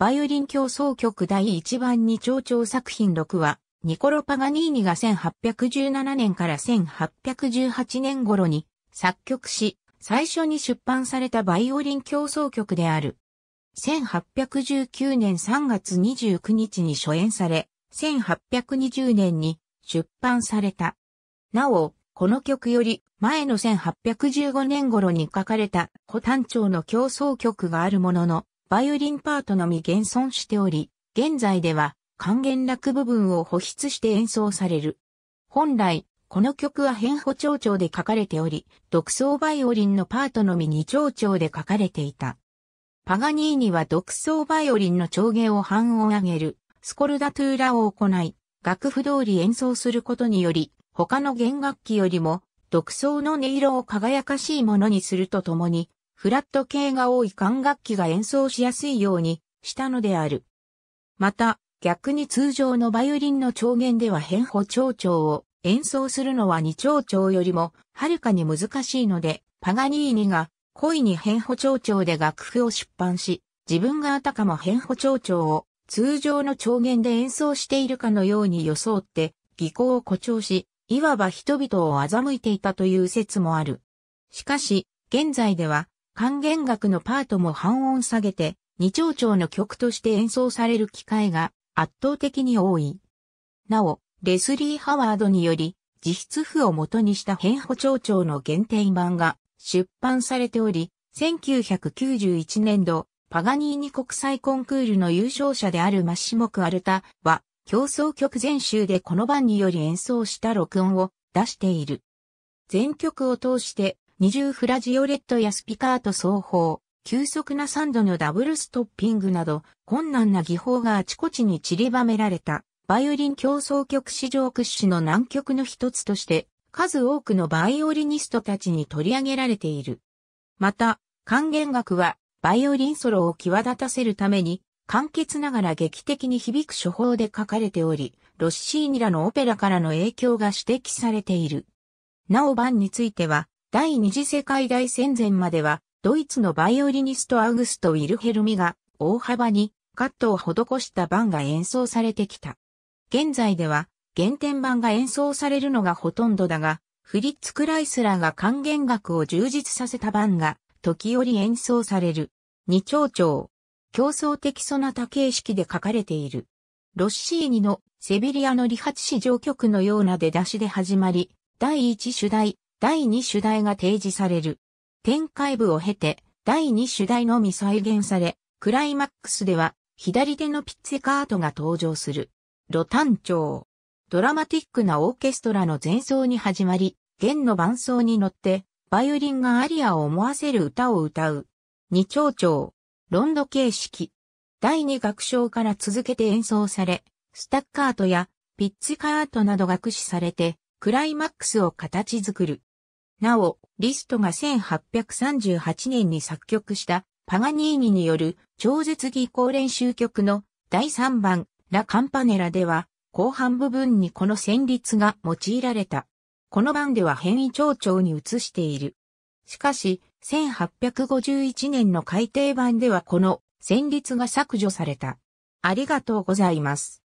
バイオリン競争曲第1番に長調作品6は、ニコロ・パガニーニが1817年から1818年頃に作曲し、最初に出版されたバイオリン競争曲である。1819年3月29日に初演され、1820年に出版された。なお、この曲より前の1815年頃に書かれた古単調の競争曲があるものの、バイオリンパートのみ現存しており、現在では還元楽部分を保湿して演奏される。本来、この曲は変歩長調で書かれており、独奏バイオリンのパートのみ二長調で書かれていた。パガニーニは独奏バイオリンの調弦を半音上げる、スコルダトゥーラを行い、楽譜通り演奏することにより、他の弦楽器よりも、独奏の音色を輝かしいものにするとともに、フラット系が多い管楽器が演奏しやすいようにしたのである。また、逆に通常のバイオリンの長弦では変歩長調を演奏するのは二長調よりもはるかに難しいので、パガニーニが恋に変歩長調で楽譜を出版し、自分があたかも変歩長調を通常の長弦で演奏しているかのように装って技巧を誇張し、いわば人々を欺いていたという説もある。しかし、現在では管弦楽のパートも半音下げて、二丁調の曲として演奏される機会が圧倒的に多い。なお、レスリー・ハワードにより、自筆譜を元にした変歩長調の限定版が出版されており、1991年度、パガニーニ国際コンクールの優勝者であるマッシモク・アルタは、競争曲全集でこの版により演奏した録音を出している。全曲を通して二重フラジオレットやスピカート奏法、急速なサンドのダブルストッピングなど、困難な技法があちこちに散りばめられた、バイオリン競争曲史上屈指の難曲の一つとして、数多くのバイオリニストたちに取り上げられている。また、管弦楽は、バイオリンソロを際立たせるために、簡潔ながら劇的に響く処方で書かれており、ロッシーニラのオペラからの影響が指摘されている。なお版については、第二次世界大戦前までは、ドイツのバイオリニストアウグスト・ウィルヘルミが大幅にカットを施した版が演奏されてきた。現在では原点版が演奏されるのがほとんどだが、フリッツ・クライスラーが還元楽を充実させた版が時折演奏される。二丁調。競争的そなた形式で書かれている。ロッシーニのセビリアの理髪師上曲のような出だしで始まり、第一主題、第2主題が提示される。展開部を経て、第2主題のみ再現され、クライマックスでは、左手のピッツカートが登場する。ロタン調。ドラマティックなオーケストラの前奏に始まり、弦の伴奏に乗って、バイオリンがアリアを思わせる歌を歌う。二丁調。ロンド形式。第二楽章から続けて演奏され、スタッカートやピッツカートなどが駆使されて、クライマックスを形作る。なお、リストが1838年に作曲したパガニーニによる超絶技巧練習曲の第3番ラ・カンパネラでは後半部分にこの旋律が用いられた。この番では変異長調に移している。しかし、1851年の改訂版ではこの旋律が削除された。ありがとうございます。